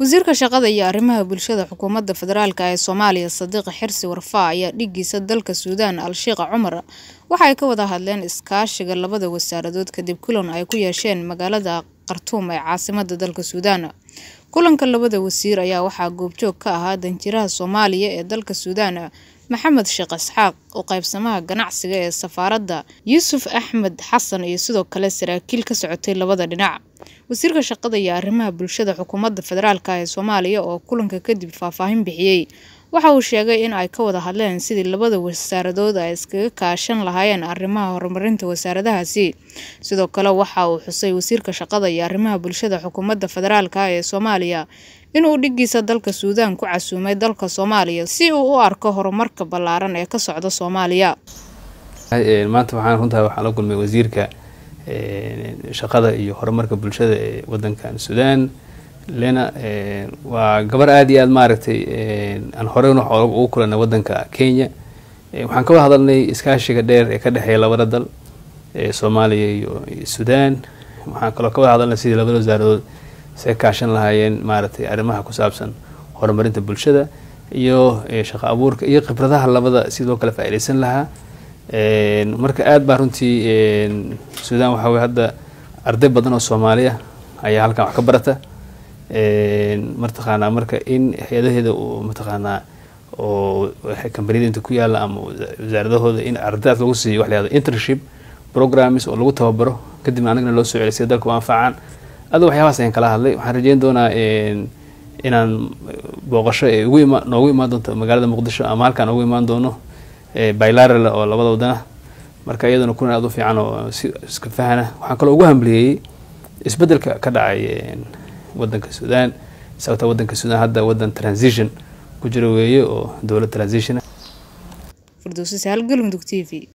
wasiirka shaqada iyo arrimaha bulshada xukuumadda federaalk ee soomaaliya sadiiq xirsi warfaa ayaa dhigiisa dalka suudaan al-sheikh cumar waxa ay ka wada hadleen iskaashiga labada wasaaradood kadib kulan ay ku yeesheen magaalada khartuum ee caasimada dalka suudaan kulanka labada wasiir ayaa waxaa goobjoog ka ahaa danjiraha soomaaliya ee dalka suudaan maxamed sheekh isxaaq oo qaybsamaha ganacsiga ee safaaradda yuusuf axmed xasan iyo sidoo kale saraakiil ka socotay labada dhinac wasiirka shaqada iyo arrimaha bulshada xukuumadda federaalk ee soomaaliya oo kulanka kadib faah-faahin bixiyey waxa uu sheegay in ay ka wada hadleen sidii labada wasaaradood ay iskaga kaashan lahaayeen arrimaha horumarinta wasaaradahaasi sidoo kale waxa uu xusay wasiirka shaqada iyo arrimaha bulshada xukuumadda federaalka ee soomaaliya inuu dhiggiisa dalka suudaan ku casuumay dalka soomaaliya si uu u arko horumarka ballaaran ee ka socda soomaaliya eh, maanta waxaan runtahay waxaa la kulmay wasiirka eh, shaqada iyo horumarka bulshada ee wadankan suudaan lena eh, waa gabar aada iyo aada maaragtay eh, aan horeyn wax ugu kulanay wadanka kenya eh, waxaan kawada hadalnay iskaashiga dheer ee ka dhexeeya labada dal soomaaliya iyo sudan waxaan kaloo kawada hadalnay sidii labada wasaaradood iska kaashan lahaayeen maaragtay arrimaha ku saabsan horumarinta bulshada iyo shaqo abuurka iyo khibradaha labada sidoo kale faaidaysan lahaa marka aada baa runtii sudan waxaa weye hadda arday badan oo soomaaliya ayaa halkan wax ka barata mataqaanaa marka in hay-adaheeda mataqaanaa oo kambaniyada inta ku yaala ama wasaaradahooda in ardaad lagu siiyo wa lahado internship programmes oo lagu tababaro kadib anagna loo soo celisiya dalka u anfacaan ado waxyaabaas ayaan kala hadlay waxaan rajeyn doonaa inaan booqasho ee ugu noogu imaan doonto magaalada muqdisho ama halkaan ugu imaan doono bilaral oo labada wadana marka iyadana kuna aad u fiican oo si iska fahana waxaan kaloo ugu hambaliyeyey isbedelka ka dhacay wadanka sudan sababta wadanka sudan hadda wadan transition ku jiro weeye oo dowlad transition